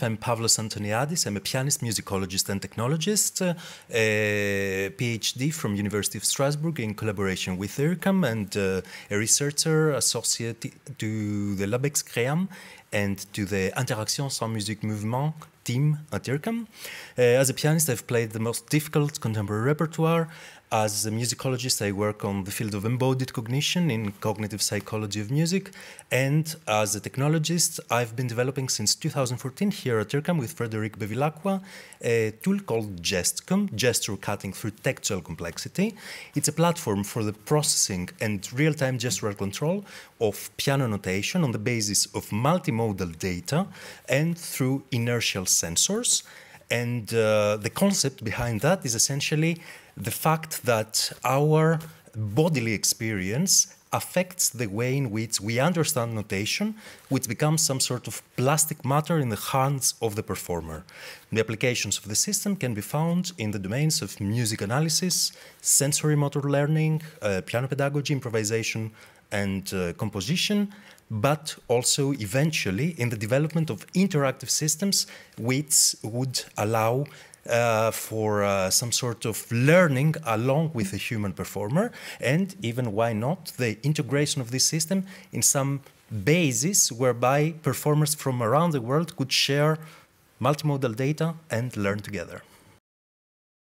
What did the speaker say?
I'm Pavlos Antoniadis. I'm a pianist, musicologist, and technologist, a uh, PhD from University of Strasbourg in collaboration with IRCAM, and uh, a researcher associate to the Labex CREAM and to the Interaction sans musique mouvement team at IRCAM. Uh, as a pianist, I've played the most difficult contemporary repertoire. As a musicologist, I work on the field of embodied cognition in cognitive psychology of music. And as a technologist, I've been developing since 2014 here at IRCAM with Frederic Bevilacqua a tool called Gestcom, Gesture Cutting Through Textual Complexity. It's a platform for the processing and real time gestural control of piano notation on the basis of multimodal data and through inertial sensors. And uh, the concept behind that is essentially the fact that our bodily experience affects the way in which we understand notation, which becomes some sort of plastic matter in the hands of the performer. The applications of the system can be found in the domains of music analysis, sensory motor learning, uh, piano pedagogy, improvisation, and uh, composition, but also eventually in the development of interactive systems which would allow uh, for uh, some sort of learning along with a human performer, and even why not the integration of this system in some basis whereby performers from around the world could share multimodal data and learn together.